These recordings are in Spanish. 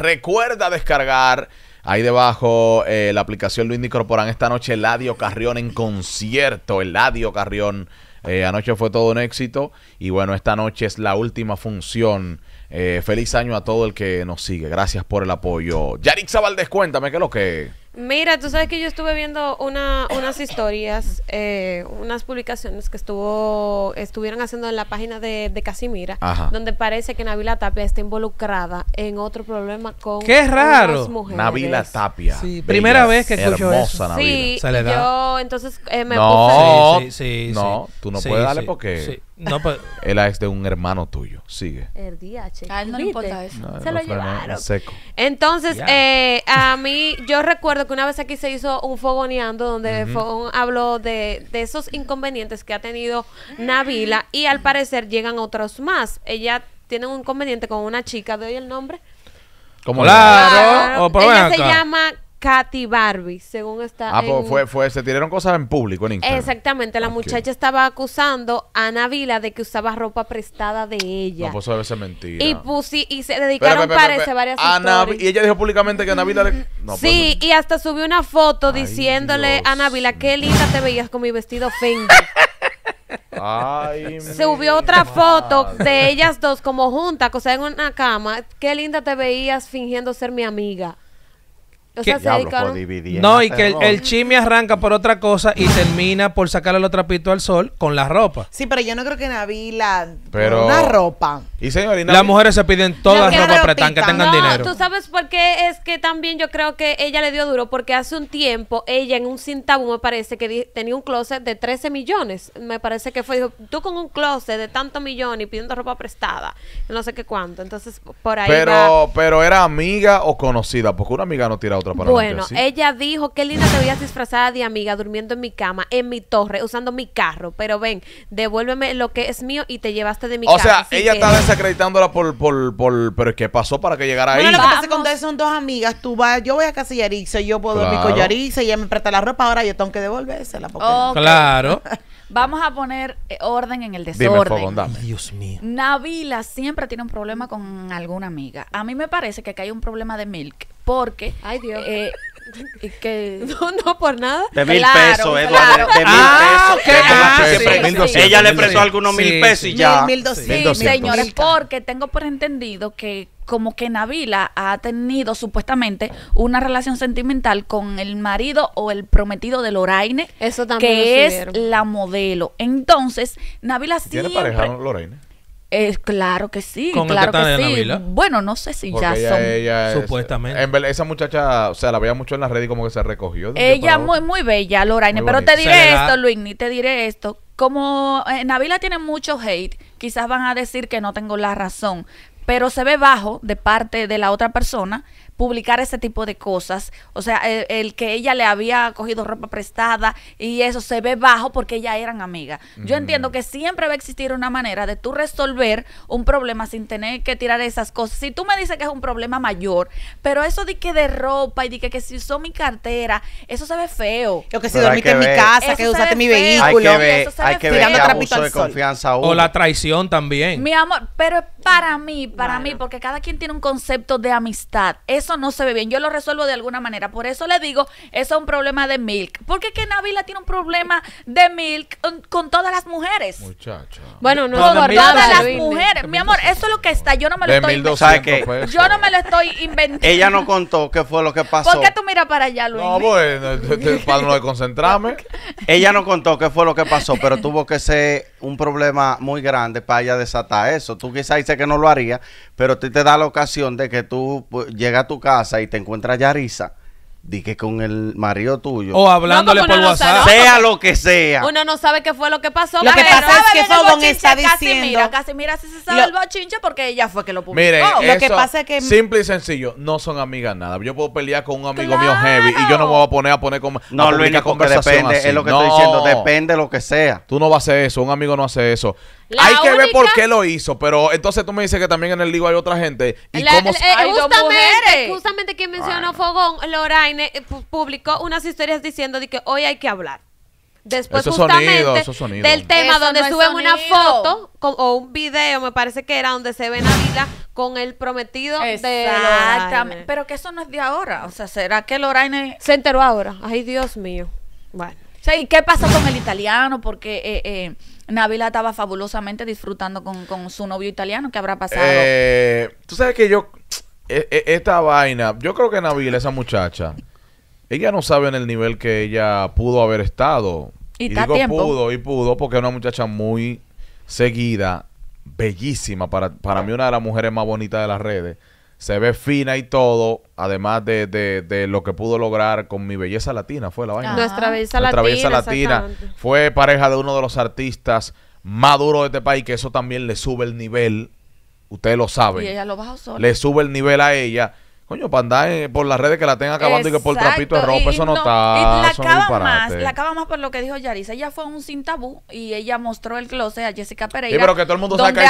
Recuerda descargar ahí debajo eh, la aplicación Luis incorporan Esta noche Eladio Carrión en concierto. Eladio Carrión. Eh, anoche fue todo un éxito. Y bueno, esta noche es la última función. Eh, feliz año a todo el que nos sigue. Gracias por el apoyo. Yarixa Valdés, cuéntame qué es lo que. Mira, tú sabes que yo estuve viendo una, unas historias, eh, unas publicaciones que estuvo estuvieron haciendo en la página de, Casimira, donde parece que Navila Tapia está involucrada en otro problema con ¡Qué raro! Navila Tapia. primera vez que escucho eso. Sí, Se le yo entonces eh, me no, puse... no, tú no puedes darle porque... Pues. Él es de un hermano tuyo. Sigue. El DH. A no le importa eso. se lo llevaron. Entonces, eh, a mí, yo recuerdo que una vez aquí se hizo un fogoneando donde habló de, esos inconvenientes que ha tenido Navila y al parecer llegan otros más. Ella tiene un inconveniente con una chica, ¿de hoy el nombre? Como la Claro. Oh, se llama Katy Barbie, según está. Ah, pues fue, fue, se tiraron cosas en público en Instagram. Exactamente, la muchacha estaba acusando a Ana de que usaba ropa prestada de ella. No, pues eso debe ser mentira. Y, y se dedicaron, pero, pero, varias Ana, Y ella dijo públicamente que Ana le... Mm, sí, pues, y hasta subió una foto diciéndole a Ana qué linda te veías con mi vestido Fendi. Ay, Subió otra foto de ellas dos como juntas, o en una cama. Qué linda te veías fingiendo ser mi amiga. O sea, se No, y que el, el arranca por otra cosa y termina por sacarle los trapito al sol con la ropa. Sí, pero yo no creo que Navila pero... una ropa. Y señorina. Las mujeres se piden todas ropa prestada que tengan no, dinero. tú sabes por qué es que también yo creo que ella le dio duro porque hace un tiempo ella en un cintabu me parece que tenía un closet de 13 millones, me parece que fue tú con un closet de tantos millones y pidiendo ropa prestada, no sé qué cuánto. Entonces, por ahí Pero pero era amiga o conocida, porque una amiga no tira bueno, ella dijo, qué linda te veías disfrazada de amiga, durmiendo en mi cama, en mi torre, usando mi carro, pero ven, devuélveme lo que es mío y te llevaste de mi casa. O sea, ella estaba está desacreditándola por, por, por, pero ¿qué pasó para que llegara ahí? no, lo que pasa con son dos amigas, tú vas, yo voy a casa y yo puedo claro. dormir con y ella me presta la ropa, ahora yo tengo que devolvérsela. Claro. Vamos a poner eh, orden en el desorden. Dios mío. Navila siempre tiene un problema con alguna amiga. A mí me parece que acá hay un problema de Milk porque... Ay, Dios. Eh, que no, no por nada. De mil pesos, Eduardo. De, mil ah, pesos. Ah, ella le prestó algunos mil pesos y ya. Mil, mil doscientos. señores, porque tengo por entendido que como que Navila ha tenido supuestamente una relación sentimental con el marido o el prometido de Loraine, Eso también que es la modelo. Entonces, Navila siempre... ¿Tiene pareja Loraine? claro que sí, claro que sí. Bueno, no sé si ya son. supuestamente. esa muchacha, o sea, la veía mucho en las redes y como que se recogió. Ella muy, muy bella, Loraine. pero te diré esto, Luis, te diré esto. Como Nabila eh, Navila tiene mucho hate, quizás van a decir que no tengo la razón, pero se ve bajo de parte de la otra persona, publicar ese tipo de cosas. O sea, el, que ella le había cogido ropa prestada y eso se ve bajo porque ya eran amigas. Yo entiendo que siempre va a existir una manera de tú resolver un problema sin tener que tirar esas cosas. Si tú me dices que es un problema mayor, pero eso de que de ropa y de que, que si usó mi cartera, eso se ve feo. que si dormiste en mi casa, que usaste mi vehículo, eso se confianza O la traición también. Mi amor, pero para mí, para mí, porque cada quien tiene un concepto de amistad. Eso no se ve bien. Yo lo resuelvo de alguna manera. Por eso le digo, eso es un problema de Milk. Porque qué que Navila tiene un problema de Milk con, todas las mujeres. Muchacha. Bueno, no todas, las mujeres. mi amor, eso es lo que está. Yo no me lo estoy inventando. Yo no me lo estoy inventando. Ella no contó qué fue lo que pasó. ¿Por qué tú miras para allá, Luis? No, bueno, este, este, para no concentrarme ella no contó qué fue lo que pasó, pero tuvo que ser un problema muy grande para ella desatar eso. Tú quizás dices que no lo haría, pero ti te da la ocasión de que tú pues, llegas a tu casa y te encuentras Yarisa, di que con el marido tuyo. O hablándole por WhatsApp. sea lo que sea. Uno no sabe qué fue lo que pasó. Lo que pasa es que Fogón está diciendo. Mira, casi mira si se sabe a el bochinche porque ella fue que lo publicó. Mire, lo que pasa es que. Simple y sencillo, no son amigas nada. Yo puedo pelear con un amigo mío heavy y yo no me voy a poner a poner con. No, lo único que depende, es lo que estoy diciendo, depende lo que sea. Tú no vas a hacer eso, un amigo no hace eso. hay que ver por qué lo hizo, pero entonces tú me dices que también en el libro hay otra gente. ¿Y la, cómo... Eh, justamente, justamente quien mencionó Fogón, Lorraine eh, publicó unas historias diciendo de que hoy hay que hablar. Después justamente del tema donde suben una foto o un video, me parece que era donde se ve Navila con el prometido De Pero que eso no es de ahora. O sea, ¿será que Loraine se enteró ahora? Ay, Dios mío. Bueno. ¿y qué pasó con el italiano? Porque eh, eh Navila estaba fabulosamente disfrutando con, su novio italiano. ¿Qué habrá pasado? Eh, tú sabes que yo e, e, esta vaina, yo creo que Nabil, esa muchacha, ella no sabe en el nivel que ella pudo haber estado. Y, pudo y pudo porque es una muchacha muy seguida, bellísima, para, mí una de las mujeres más bonitas de las redes. Se ve fina y todo, además de, de, lo que pudo lograr con mi belleza latina, fue la vaina. Nuestra ah. belleza latina fue pareja de uno de los artistas más duros de este país, que eso también le sube el nivel Ustedes lo saben. Y ella lo Le sube el nivel a ella Coño, para andar eh, por las redes que la tengan acabando y que por trapito de ropa, eso no, está. la acaba más, la acaba más por lo que dijo Yarisa. Ella fue un sin tabú y ella mostró el closet a Jessica Pereira. Y pero que todo el mundo sabe que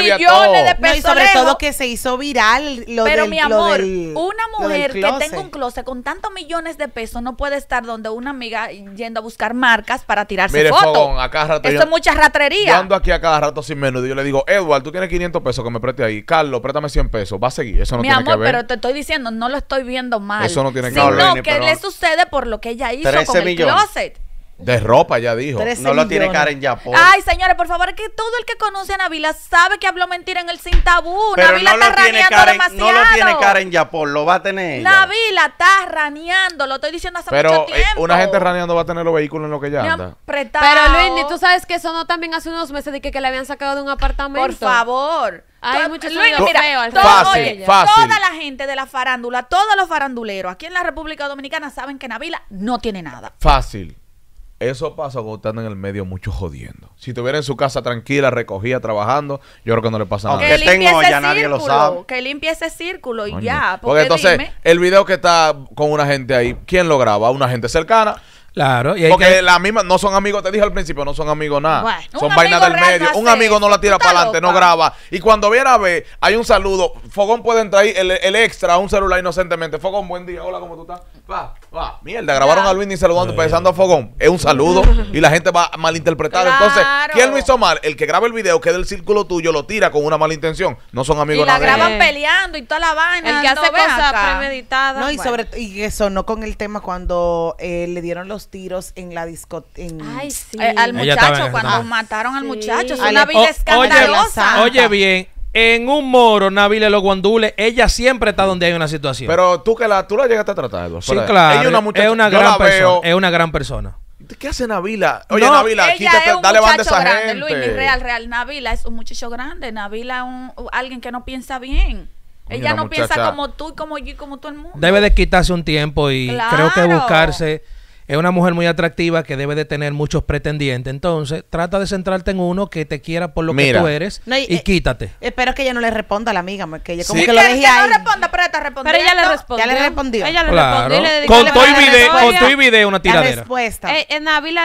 millones de pesos. y sobre todo que se hizo viral lo Pero mi amor, una mujer que tenga un closet con tantos millones de pesos no puede estar donde una amiga yendo a buscar marcas para tirarse Mire, fotos. esto Eso es mucha ratería Yo aquí a cada rato sin menudo yo le digo, Edward, tú tienes 500 pesos que me preste ahí. Carlos, préstame 100 pesos. Va a seguir. Eso no tiene que ver pero te estoy diciendo, no lo estoy viendo mal. Eso no tiene que ver. Sino que le sucede por lo que ella hizo con el millones. closet. De ropa, ya dijo. No lo tiene Karen Japón Ay, señores, por favor, es que todo el que conoce a Navila sabe que habló mentira en el sin tabú. Navila no está raneando demasiado. No lo tiene Karen Japón lo va a tener ella. Navila está raneando, lo estoy diciendo hace mucho eh, tiempo. Pero una gente raneando va a tener los vehículos en lo que ya anda. Pero Luis, tú sabes que eso no también hace unos meses de que, le habían sacado de un apartamento. Por favor. Hay muchos Toda la gente de la farándula, todos los faranduleros aquí en la República Dominicana saben que Navila no tiene nada. Fácil. Eso pasa cuando están en el medio mucho jodiendo. Si estuviera en su casa tranquila, recogida, trabajando, yo creo que no le pasa nada. Que tengo ya nadie lo sabe. Que limpie ese círculo y ya. Porque, entonces, el video que está con una gente ahí, ¿quién lo graba? Una gente cercana. Claro, porque que... la misma no son amigos, te dije al principio, no son amigos nada. son vainas del medio. Un amigo no la tira para adelante, no graba. Y cuando viene a ver, hay un saludo. Fogón puede entrar ahí, el, el extra, un celular inocentemente. Fogón, buen día, hola, ¿cómo tú estás? Va, Ah, mierda, grabaron a Luis ni saludando, Pensando a fogón. Es un saludo y la gente va a malinterpretar. Entonces, ¿quién lo hizo mal? El que graba el video, que es del círculo tuyo, lo tira con una mala intención. No son amigos y la graban peleando y toda la vaina. El que hace cosas premeditadas. No, y sobre y eso sonó con el tema cuando eh, le dieron los tiros en la discoteca. Ay, sí. Eh, al muchacho, cuando mataron al muchacho. Es una vida escandalosa. Oye, oye bien, en un moro, Navila los guandules, ella siempre está donde hay una situación. Pero tú que la, tú la llegaste a tratar. Sí, claro. Ella es una, es una gran persona. Es una gran persona. ¿Qué hace Navila? Oye, Navila, quítate, dale banda a esa grande, Luis, real, real. Navila es un muchacho grande. Navila es alguien que no piensa bien. ella no piensa como tú y como yo y como todo el mundo. Debe de quitarse un tiempo y creo que buscarse es una mujer muy atractiva que debe de tener muchos pretendientes. Entonces, trata de centrarte en uno que te quiera por lo que tú eres y, eh, quítate. Espero que ella no le responda a la amiga, porque ella como que lo deje ahí. no responda, pero está respondiendo. Pero ella le respondió. le Ella le Claro. respondió y Con tu video, con una La tiradera. respuesta. Eh,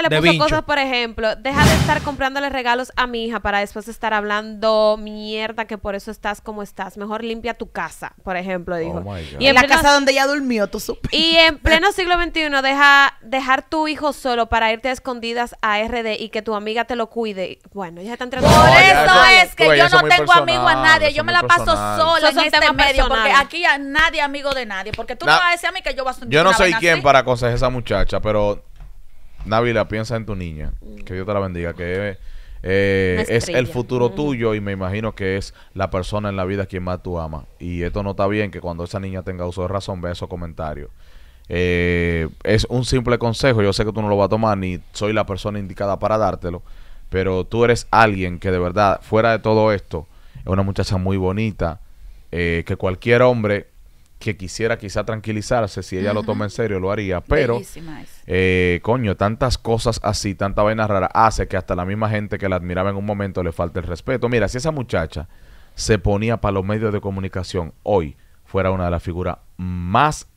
le puso cosas, por ejemplo, deja de estar comprándole regalos a mi hija para después estar hablando mierda que por eso estás como estás. Mejor limpia tu casa, por ejemplo, dijo. Oh y en, la casa donde ella durmió, tú supiste. y en pleno siglo XXI deja dejar tu hijo solo para irte a escondidas a RD y que tu amiga te lo cuide. Bueno, ya está entre Por eso, es que yo no tengo amigo a nadie. Yo me la paso sola en este medio. Porque aquí a nadie amigo de nadie. Porque tú no vas a decir a mí que yo voy a Yo no soy quien para aconsejar a esa muchacha, pero la piensa en tu niña. Mm. Que Dios te la bendiga. Que eh, eh, es el futuro mm. tuyo y me imagino que es la persona en la vida quien más tú ama Y esto no está bien que cuando esa niña tenga uso de razón vea esos comentarios. Eh, es un simple consejo, yo sé que tú no lo vas a tomar, ni soy la persona indicada para dártelo, pero tú eres alguien que de verdad, fuera de todo esto, es una muchacha muy bonita, eh, que cualquier hombre que quisiera quizá tranquilizarse, si ella lo toma en serio, lo haría. Pero, eh, coño, tantas cosas así, tanta vaina rara, hace que hasta la misma gente que la admiraba en un momento le falte el respeto. Mira, si esa muchacha se ponía para los medios de comunicación hoy, fuera una de las figuras más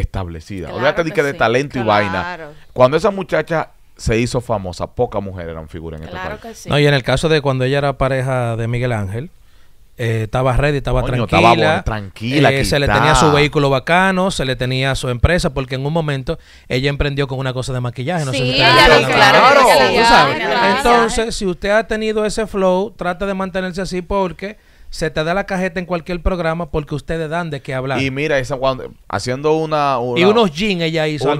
establecida. Claro de que de talento y vaina. Cuando esa muchacha se hizo famosa, pocas mujeres eran figuras en este Que sí. No, y en el caso de cuando ella era pareja de Miguel Ángel, eh, estaba ready, estaba tranquila. Estaba tranquila. Eh, se le tenía su vehículo bacano, se le tenía su empresa, porque en un momento ella emprendió con una cosa de maquillaje. No sé si claro, claro, sabes? Entonces, si usted ha tenido ese flow, trata de mantenerse así porque se te da la cajeta en cualquier programa porque ustedes dan de qué hablar. Y mira, esa, cuando, haciendo una, Y unos jeans ella hizo.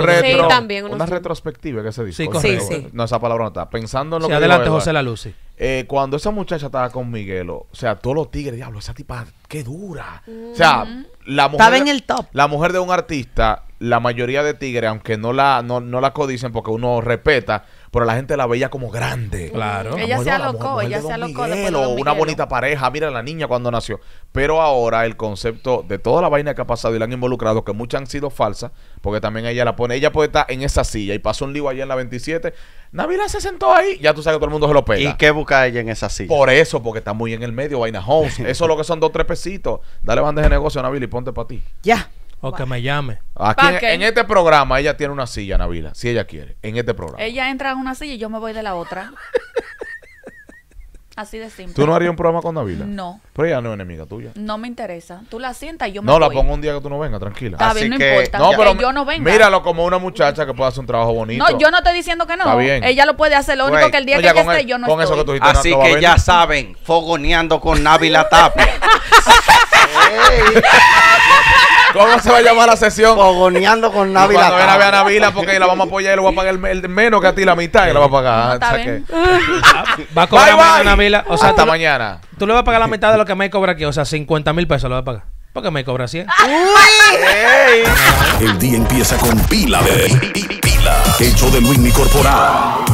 también, una retrospectiva que se dice. Sí, Sí, No, esa palabra no está. Pensando en lo sí, que Adelante, José La Lucy. Eh, cuando esa muchacha estaba con Miguelo, o sea, todos los tigres, diablo, esa tipa, qué dura. O sea, la mujer. Estaba en el top. La mujer de un artista, la mayoría de tigres, aunque no la, no, no la codicen porque uno respeta pero la gente la veía como grande. Claro. Ella se alocó, ella se alocó. Una bonita pareja, mira la niña cuando nació. Pero ahora el concepto de toda la vaina que ha pasado y la han involucrado, que muchas han sido falsas, porque también ella la pone, ella puede estar en esa silla y pasó un lío allá en la 27. Navila se sentó ahí, ya tú sabes que todo el mundo se lo pega. ¿Y qué busca ella en esa silla? Por eso, porque está muy en el medio, vaina house. Eso es lo que son dos, tres pesitos. Dale bandas de negocio, Navila, y ponte para ti. Ya. O que me llame. Aquí en, este programa ella tiene una silla, Navila, si ella quiere, en este programa. Ella entra en una silla y yo me voy de la otra. Así de simple. ¿Tú no harías un programa con Navila? No. Pero ella no es enemiga tuya. No me interesa. Tú la sientas y yo me voy No, la pongo un día que tú no vengas, tranquila. Así no No, pero eh, yo no venga. Míralo como una muchacha que puede hacer un trabajo bonito. No, yo no estoy diciendo que no. Está bien. Ella lo puede hacer. Lo único que el día que esté, yo no con Así que ya saben, fogoneando con Navila ¡Ey! ¿Cómo se va a llamar la sesión? Fogoneando con Navila. Cuando ven a ver a Navila, porque la vamos a apoyar y le voy a pagar el, menos que a ti, la mitad, y la va a pagar. Está o Va a cobrar bye, bye. Navila. O sea, Hasta mañana. Tú le vas a pagar la mitad de lo que me cobra aquí, o sea, 50 mil pesos lo vas a pagar. Porque me cobra 100. Uy. El día empieza con pila pila. Hecho de Luis Mi Corporal.